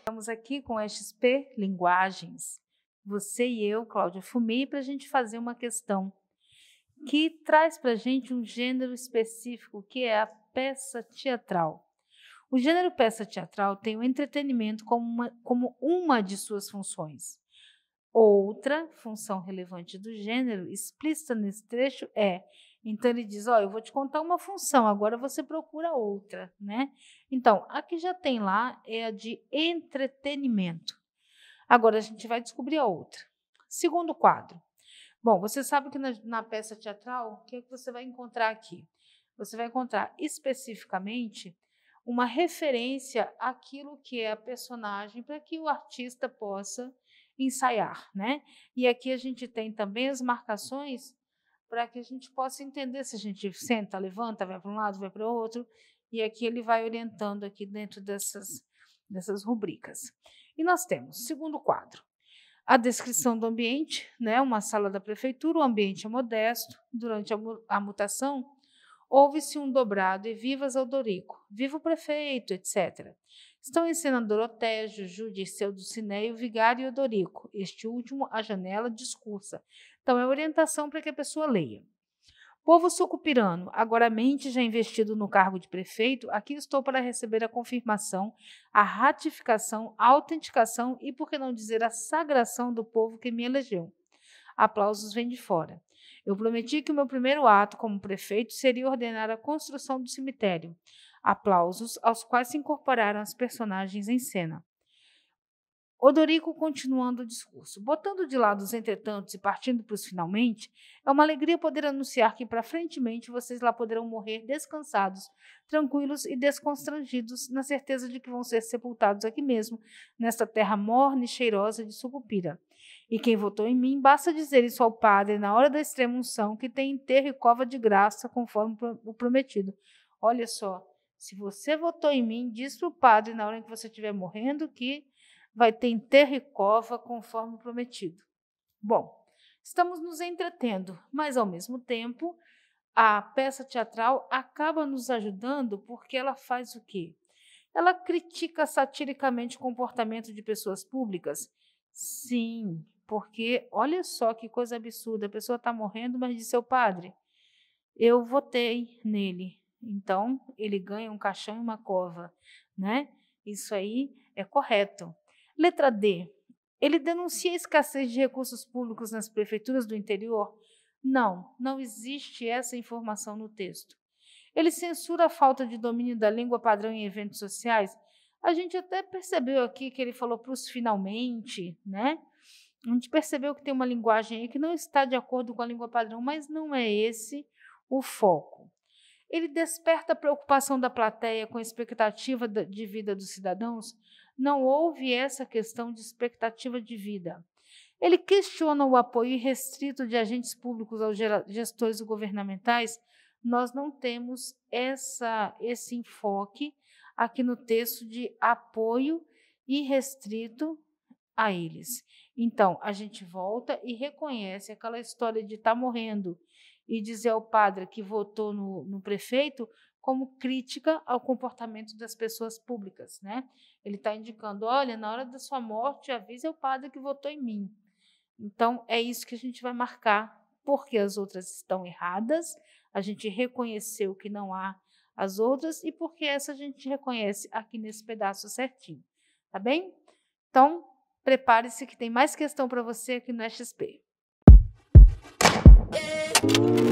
Estamos aqui com a XP Linguagens, você e eu, Cláudia Fumi, para a gente fazer uma questão que traz para a gente um gênero específico, que é a peça teatral. O gênero peça teatral tem o entretenimento como uma, como uma de suas funções. Outra função relevante do gênero, explícita nesse trecho, é. Então ele diz: Ó, eu vou te contar uma função, agora você procura outra, né? Então, a que já tem lá é a de entretenimento. Agora a gente vai descobrir a outra. Segundo quadro. Bom, você sabe que na, na peça teatral, o que, é que você vai encontrar aqui? Você vai encontrar especificamente uma referência àquilo que é a personagem para que o artista possa ensaiar, né? E aqui a gente tem também as marcações para que a gente possa entender se a gente senta, levanta, vai para um lado, vai para o outro, e aqui ele vai orientando aqui dentro dessas dessas rubricas. E nós temos segundo quadro, a descrição do ambiente, né? Uma sala da prefeitura, o ambiente é modesto. Durante a, a mutação, houve-se um dobrado e vivas ao Dorico, viva o prefeito, etc. Estão em cena Doroteia, Juju, Dirceu do o Vigário e Odorico. Este último, a janela, discursa. Então, é orientação para que a pessoa leia. Povo sucupirano, agora mente já investido no cargo de prefeito, aqui estou para receber a confirmação, a ratificação, a autenticação e, por que não dizer, a sagração do povo que me elegeu. Aplausos vêm de fora. Eu prometi que o meu primeiro ato como prefeito seria ordenar a construção do cemitério. Aplausos aos quais se incorporaram as personagens em cena. Odorico continuando o discurso. Botando de lado os entretantos e partindo para os finalmente, é uma alegria poder anunciar que, para frentemente, vocês lá poderão morrer descansados, tranquilos e desconstrangidos, na certeza de que vão ser sepultados aqui mesmo, nesta terra morna e cheirosa de sucupira. E quem votou em mim, basta dizer isso ao padre na hora da extrema unção, que tem enterro e cova de graça, conforme o prometido. Olha só, se você votou em mim, diz para o padre na hora em que você estiver morrendo que vai ter enterro e cova conforme prometido. Bom, estamos nos entretendo, mas ao mesmo tempo a peça teatral acaba nos ajudando porque ela faz o quê? Ela critica satiricamente o comportamento de pessoas públicas? Sim, porque olha só que coisa absurda, a pessoa está morrendo, mas de seu padre. Eu votei nele, então ele ganha um caixão e uma cova, né? Isso aí é correto. Letra D. Ele denuncia a escassez de recursos públicos nas prefeituras do interior? Não, não existe essa informação no texto. Ele censura a falta de domínio da língua padrão em eventos sociais? A gente até percebeu aqui que ele falou para os finalmente, né? A gente percebeu que tem uma linguagem aí que não está de acordo com a língua padrão, mas não é esse o foco ele desperta a preocupação da plateia com a expectativa de vida dos cidadãos? Não houve essa questão de expectativa de vida. Ele questiona o apoio irrestrito de agentes públicos aos gestores governamentais. Nós não temos essa, esse enfoque aqui no texto de apoio irrestrito a eles. Então, a gente volta e reconhece aquela história de estar tá morrendo e dizer ao padre que votou no, no prefeito como crítica ao comportamento das pessoas públicas, né? Ele está indicando, olha, na hora da sua morte, avise ao padre que votou em mim. Então é isso que a gente vai marcar, porque as outras estão erradas, a gente reconheceu que não há as outras e porque essa a gente reconhece aqui nesse pedaço certinho, tá bem? Então prepare-se que tem mais questão para você aqui no XP. Thank you.